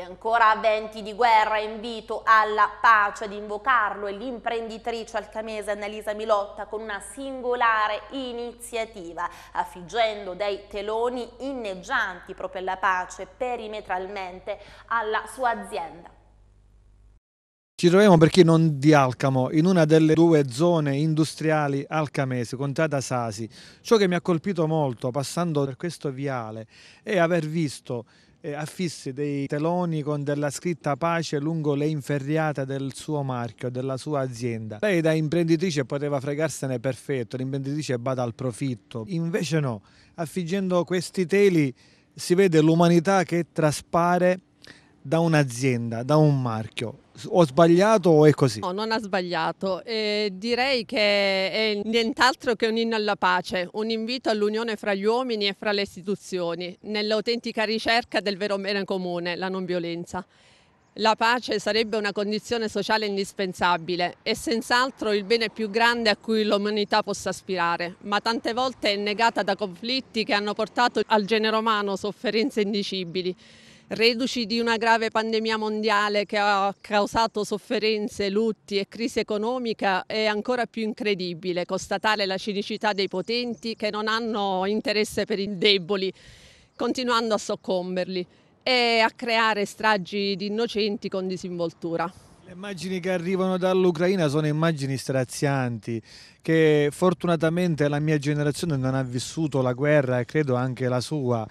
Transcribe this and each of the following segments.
E ancora a venti di guerra invito alla pace ad invocarlo e l'imprenditrice alcamese Annalisa Milotta con una singolare iniziativa, affiggendo dei teloni inneggianti proprio alla pace perimetralmente alla sua azienda. Ci troviamo perché non di Alcamo, in una delle due zone industriali alcamesi, contata Sasi. Ciò che mi ha colpito molto passando per questo viale è aver visto affisse dei teloni con della scritta pace lungo le inferriate del suo marchio, della sua azienda. Lei da imprenditrice poteva fregarsene perfetto, l'imprenditrice bada al profitto. Invece no, affiggendo questi teli si vede l'umanità che traspare da un'azienda, da un marchio? Ho sbagliato o è così? No, non ha sbagliato. Eh, direi che è nient'altro che un inno alla pace, un invito all'unione fra gli uomini e fra le istituzioni, nell'autentica ricerca del vero bene comune, la non violenza. La pace sarebbe una condizione sociale indispensabile e senz'altro il bene più grande a cui l'umanità possa aspirare, ma tante volte è negata da conflitti che hanno portato al genere umano sofferenze indicibili. Reduci di una grave pandemia mondiale che ha causato sofferenze, lutti e crisi economica, è ancora più incredibile constatare la cinicità dei potenti che non hanno interesse per i deboli, continuando a soccomberli e a creare stragi di innocenti con disinvoltura. Le immagini che arrivano dall'Ucraina sono immagini strazianti che fortunatamente la mia generazione non ha vissuto la guerra e credo anche la sua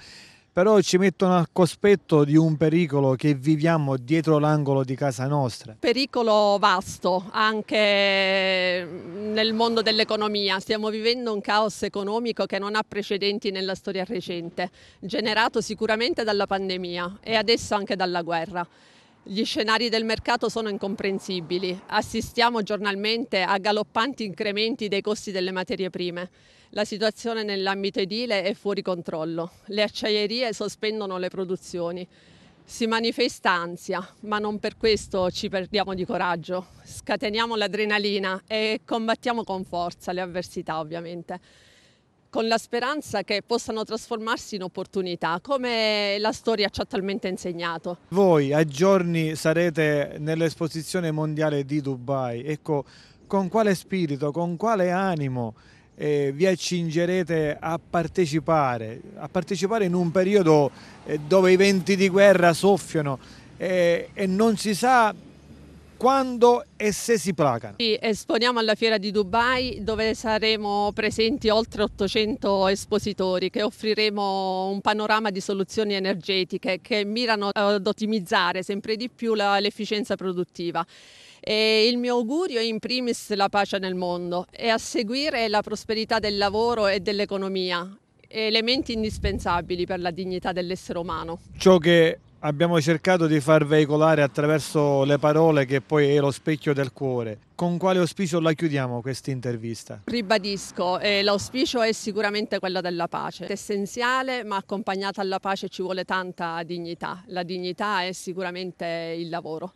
però ci mettono al cospetto di un pericolo che viviamo dietro l'angolo di casa nostra. Pericolo vasto anche mm, nel mondo dell'economia. Stiamo vivendo un caos economico che non ha precedenti nella storia recente, generato sicuramente dalla pandemia e adesso anche dalla guerra. Gli scenari del mercato sono incomprensibili. Assistiamo giornalmente a galoppanti incrementi dei costi delle materie prime. La situazione nell'ambito edile è fuori controllo. Le acciaierie sospendono le produzioni. Si manifesta ansia, ma non per questo ci perdiamo di coraggio. Scateniamo l'adrenalina e combattiamo con forza le avversità, ovviamente con la speranza che possano trasformarsi in opportunità, come la storia ci ha talmente insegnato. Voi a giorni sarete nell'esposizione mondiale di Dubai, ecco con quale spirito, con quale animo eh, vi accingerete a partecipare, a partecipare in un periodo eh, dove i venti di guerra soffiano eh, e non si sa quando e se si placano. Sì, esponiamo alla Fiera di Dubai dove saremo presenti oltre 800 espositori che offriremo un panorama di soluzioni energetiche che mirano ad ottimizzare sempre di più la, l'efficienza produttiva. E il mio augurio è in primis la pace nel mondo e a seguire la prosperità del lavoro e dell'economia elementi indispensabili per la dignità dell'essere umano. Ciò che abbiamo cercato di far veicolare attraverso le parole che poi è lo specchio del cuore. Con quale auspicio la chiudiamo questa intervista? Ribadisco, eh, l'auspicio è sicuramente quello della pace. È essenziale, ma accompagnata alla pace ci vuole tanta dignità. La dignità è sicuramente il lavoro.